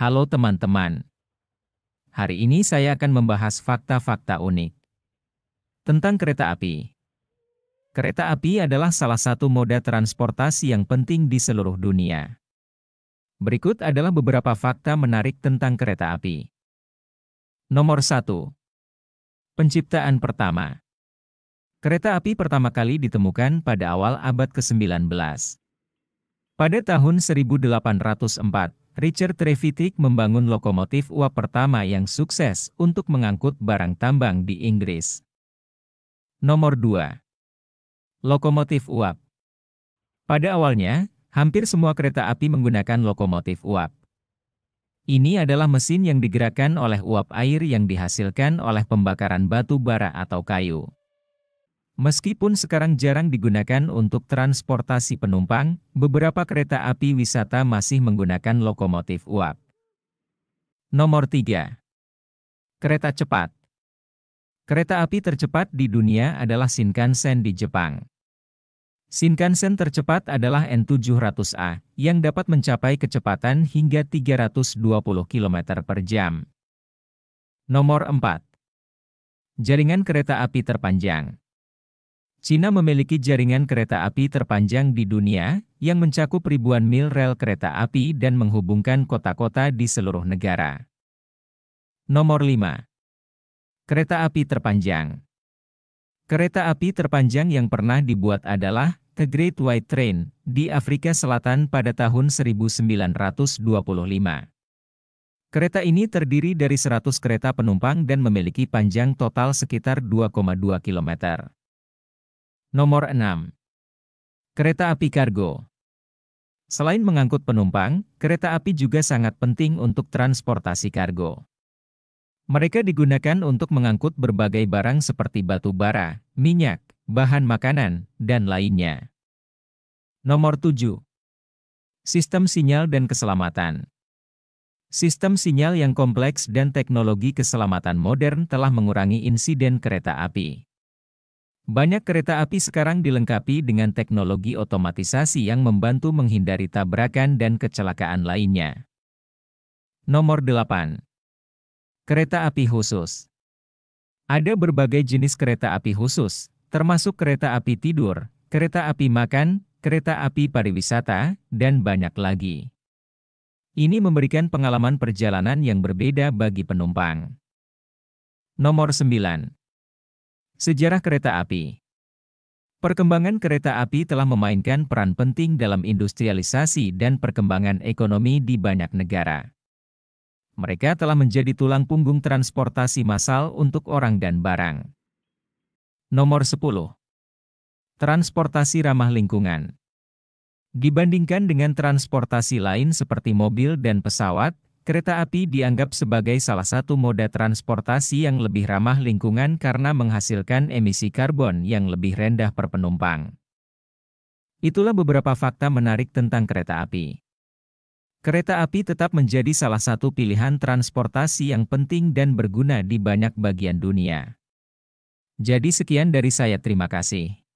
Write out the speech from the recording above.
Halo teman-teman. Hari ini saya akan membahas fakta-fakta unik tentang kereta api. Kereta api adalah salah satu moda transportasi yang penting di seluruh dunia. Berikut adalah beberapa fakta menarik tentang kereta api. Nomor 1. Penciptaan pertama. Kereta api pertama kali ditemukan pada awal abad ke-19. Pada tahun 1804, Richard Trevithick membangun lokomotif uap pertama yang sukses untuk mengangkut barang tambang di Inggris. Nomor 2. Lokomotif uap. Pada awalnya, hampir semua kereta api menggunakan lokomotif uap. Ini adalah mesin yang digerakkan oleh uap air yang dihasilkan oleh pembakaran batu bara atau kayu. Meskipun sekarang jarang digunakan untuk transportasi penumpang, beberapa kereta api wisata masih menggunakan lokomotif uap. Nomor 3. Kereta cepat. Kereta api tercepat di dunia adalah Shinkansen di Jepang. Shinkansen tercepat adalah N700A, yang dapat mencapai kecepatan hingga 320 km per jam. Nomor 4. Jaringan kereta api terpanjang. Cina memiliki jaringan kereta api terpanjang di dunia, yang mencakup ribuan mil rel kereta api dan menghubungkan kota-kota di seluruh negara. Nomor 5. Kereta api terpanjang Kereta api terpanjang yang pernah dibuat adalah The Great White Train di Afrika Selatan pada tahun 1925. Kereta ini terdiri dari 100 kereta penumpang dan memiliki panjang total sekitar 2,2 kilometer. Nomor 6. Kereta api kargo. Selain mengangkut penumpang, kereta api juga sangat penting untuk transportasi kargo. Mereka digunakan untuk mengangkut berbagai barang seperti batu bara, minyak, bahan makanan, dan lainnya. Nomor 7. Sistem sinyal dan keselamatan. Sistem sinyal yang kompleks dan teknologi keselamatan modern telah mengurangi insiden kereta api. Banyak kereta api sekarang dilengkapi dengan teknologi otomatisasi yang membantu menghindari tabrakan dan kecelakaan lainnya. Nomor 8. Kereta api khusus. Ada berbagai jenis kereta api khusus, termasuk kereta api tidur, kereta api makan, kereta api pariwisata, dan banyak lagi. Ini memberikan pengalaman perjalanan yang berbeda bagi penumpang. Nomor 9. Sejarah kereta api Perkembangan kereta api telah memainkan peran penting dalam industrialisasi dan perkembangan ekonomi di banyak negara. Mereka telah menjadi tulang punggung transportasi massal untuk orang dan barang. Nomor 10. Transportasi ramah lingkungan Dibandingkan dengan transportasi lain seperti mobil dan pesawat, Kereta api dianggap sebagai salah satu moda transportasi yang lebih ramah lingkungan karena menghasilkan emisi karbon yang lebih rendah per penumpang. Itulah beberapa fakta menarik tentang kereta api. Kereta api tetap menjadi salah satu pilihan transportasi yang penting dan berguna di banyak bagian dunia. Jadi sekian dari saya terima kasih.